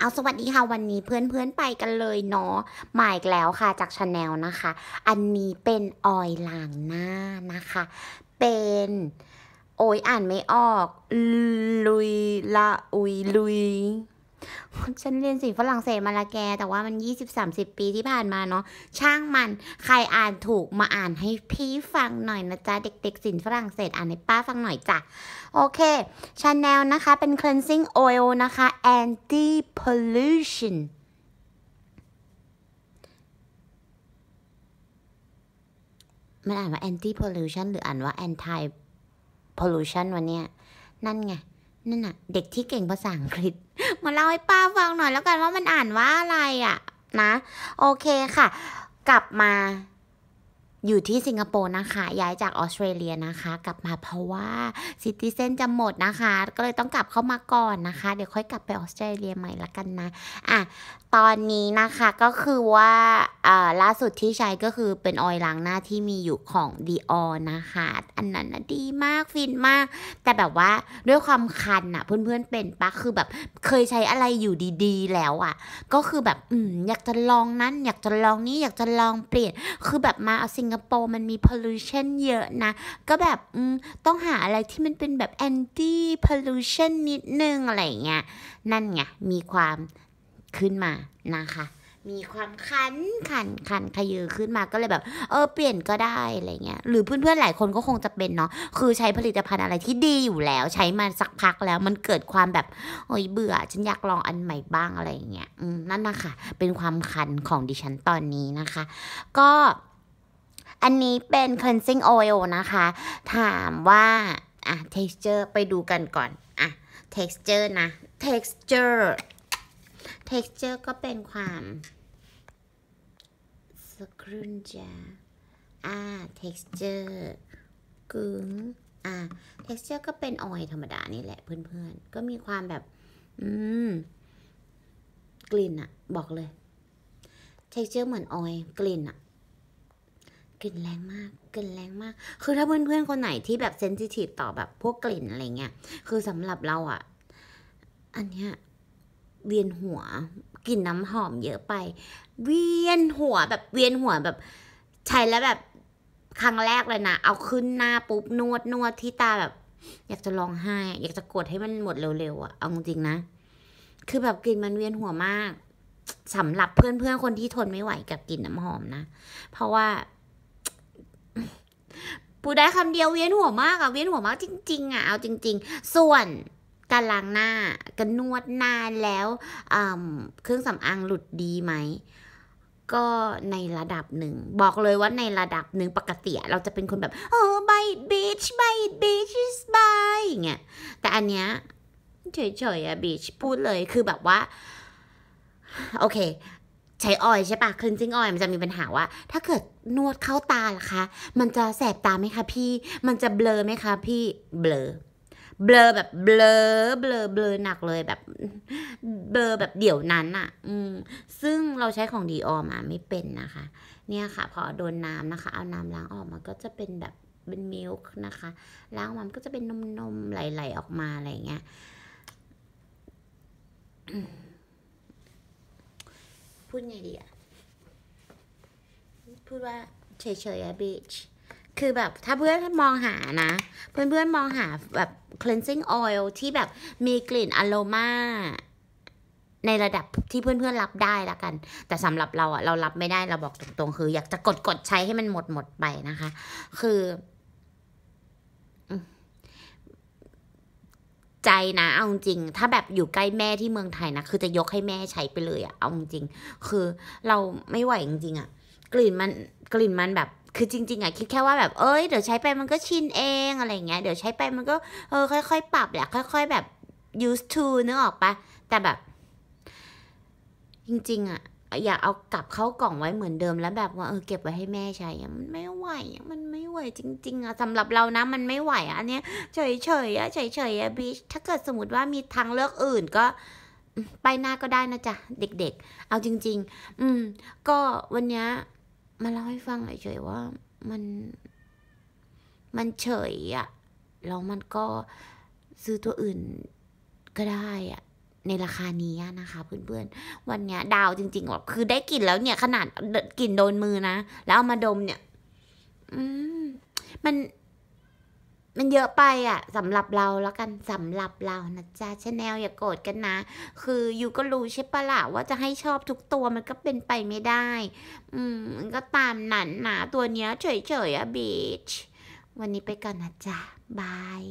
เอาสวัสดีค่ะ วันนี้เพื่อนๆไปกันเลยเนาะมาอีกแล้วค่ะจากชาแนลนะคะ อันนี้เป็น ออยล้างหน้านะคะ เป็นโอ้ยอ่านไม่ออก ลุยละอุยลุยฉันเรียนศิลป์ฝรั่งเศสมาละแกแต่ว่ามันยี่สิบ2สิบปีที่ผ่านมาเนาะช่างมันใครอ่านถูกมาอ่านให้พี่ฟังหน่อยนะจ๊ะ เด็กๆศิลป์ฝรั่งเศสอ่านให้ป้าฟังหน่อยจ้ะโอเคชาแนลนะคะเป็น cleansing oil นะคะ anti pollution มันอ่านว่า anti pollution หรืออ่านว่า anti pollution วันเนี้ยนั่นไง นั่นอะเด็กที่เก่งภาษาอังกฤษมาเล่าให้ป้าฟังหน่อยแล้วกันว่ามันอ่านว่าอะไรอะนะ โอเคค่ะ กลับมาอยู่ที่สิงคโปร์นะคะ ย้ายจากออสเตรเลียนะคะกลับมาเพราะว่าซิติเซนจะหมดนะคะ ก็เลยต้องกลับเข้ามาก่อนนะคะ เดี๋ยวค่อยกลับไปออสเตรเลียใหม่ละกันนะ อ่ะ ตอนนี้นะคะก็คือว่าอ่ล่าสุดที่ใช้ก็คือเป็นออยล์ล้างหน้าที่มีอยู่ของดีออนะคะ อันนั้นนะดีมากฟินมาก แต่แบบว่าด้วยความคันอะเพื่อนๆเป็นปะคือแบบเคยใช้อะไรอยู่ดีๆ แล้วอ่ะก็คือแบบอืมอยากจะลองนั้นอยากจะลองนี้อยากจะลองเปลี่ยนคือแบบมาเอาสิ่งงคโปร์มันมี pollution เยอะนะ ก็แบบต้องหาอะไรที่มันเป็นแบบ anti pollution นิดนึงอะไรเงี้ยนั่นไงมีความขึ้นมานะคะ มีความคันคันคันขยือขึ้นมาก็เลยแบบเออเปลี่ยนก็ได้อะไรเงี้ยหรือเพื่อนๆ หลายคนก็คงจะเป็นเนาะคือใช้ผลิตภัณฑ์อะไรที่ดีอยู่แล้ว ใช้มาสักพักแล้วมันเกิดความแบบโอ้ยเบื่อ ฉันอยากลองอันใหม่บ้างอะไรเงี้ยนั่นนะคะเป็นความคันของดิฉัน ตอนนี้นะคะ ก็อันนี้เป็น cleansing oil นะคะ ถามว่าอ่ะ texture ไปดูกันก่อน อ่ะ texture นะ texture texture ก็เป็นความ สกรุนจาอ่ะ texture กึ๋งอ่ะ texture ก็เป็นออยธรรมดานี่แหละเพื่อนๆ ก็มีความแบบ อืม กลิ่นอะบอกเลย texture เหมือนออยกลิ่นอะกลิ่นแรงมาก กลิ่นแรงมาก คือถ้าเพื่อนๆคนไหนที่แบบเซนซิทีฟต่อแบบ พวกกลิ่นอะไรเงี้ย คือสำหรับเราอะ่ะ อันเนี้ย เวียนหัวกลิ่นน้ำหอมเยอะไป เวียนหัวแบบเวียนหัวแบบ ใช้แล้วแบบครั้งแรกเลยนะ เอาขึ้นหน้าปุ๊บนวดนวดที่ตาแบบ อยากจะร้องไห้ อยากจะกดให้มันหมดเร็วๆอะ่ะ เอาจริงนะ คือแบบกลิ่นมันเวียนหัวมากสำหรับเพื่อนๆคนที่ทนไม่ไหวกับกลิ่นน้ำหอมนะ เพราะว่าพูดได้คำเดียวเวียนหัวมากอะเวียนหัวมากจริงๆอะเอาจริงๆ ส่วนการล้างหน้าการนวดหน้าแล้วเเครื่องสำอางหลุดดีไหม ก็ในระดับหนึ่ง บอกเลยว่าในระดับหนึ่งปกติเราจะเป็นคนแบบโอ้บยบีชบายบีชบายอย่างเงี้ยแต่อันเนี้ยเฉยๆอะบีชพูดเลยคือแบบว่าโอเคใช้ออยใช่ปะคลีนซิ่งออย มันจะมีปัญหาว่า ถ้าเกิดนวดเข้าตาล่ะคะ มันจะแสบตาไหมคะพี่ มันจะเบลอไหมคะพี่ เบลอ เบลอแบบเบลอเบลอ เบลอหนักเลยแบบ เบลอแบบเดี๋ยวนั้นอะ่ะ อืมซึ่งเราใช้ของดีออมาไม่เป็นนะคะ เนี่ยค่ะ พอโดนน้ำนะคะ เอาน้ำล้างออกมาก็จะเป็นแบบเป็นมิลค์นะคะ ล้างมันก็จะเป็นนมๆ ไหลๆออกมาอะไรเงี้ยพูดไงดีอะพูดว่าเฉยๆอะ bitch คือแบบถ้าเพื่อนมองหานะ เพื่อนเพื่อนมองหาแบบ cleansing oil ที่แบบมีกลิ่นอโลมาในระดับที่เพื่อนๆรับได้ละกัน แต่สำหรับเราอะเรารับไม่ได้ เราบอกตรงๆ คืออยากจะกดกดใช้ให้มันหมดหมดไปนะคะ คือใจนะ เอาจริง ถ้าแบบอยู่ใกล้แม่ที่เมืองไทยนะ คือจะยกให้แม่ใช้ไปเลยอะเอาจริง คือเราไม่ไหวจริงๆอะกลิ่นมันกลิ่นมันแบบ คือจริงๆอะคิดแค่ว่าแบบ เอ้ย เดี๋ยวใช้ไปมันก็ชินเองอะไรเงี้ยเดี๋ยวใช้ไปมันก็เออค่อยๆปรับแหละค่อย ๆแบบ used to นึกออกปะแต่แบบ จริง ๆอะอยากเอากลับเข้ากล่องไว้เหมือนเดิมแล้วแบบว่าเออเก็บไว้ให้แม่ใช้มันไม่ไหวมันไม่ไหวจริง ๆอ่ะสำหรับเรานะมันไม่ไหวอ่ะอันเนี้ยเฉยๆอ่ะเฉยๆอ่ะบิชถ้าเกิดสมมติว่ามีทางเลือกอื่นก็ ไปหน้าก็ได้นะจ๊ะเด็กๆ เอาจริง ๆ อืม ก็วันเนี้ยมาเล่าให้ฟังเฉยๆว่ามัน มันเฉยอ่ะแล้วมันก็ซื้อตัวอื่นก็ได้อ่ะในราคานี้นะคะเพื่อนๆ วันเนี้ย ดาวจริงๆแบบคือได้กลิ่นแล้วเนี่ย ขนาดกลิ่นโดนมือนะ แล้วเอามาดมเนี่ย อืม มัน มันเยอะไปอะ่ะสำหรับเราแล้วกันสำหรับเรานะจ๊ะชาแนลอย่าโกรธกันนะ คืออยู่ก็รู้ใช่ปะละ่ะว่าจะให้ชอบทุกตัวมันก็เป็นไปไม่ได้ อืมมันก็ตามนั้นนะตัวเนี้ย เฉยๆอะบีชวันนี้ไปก่อนนะจ๊ะบาย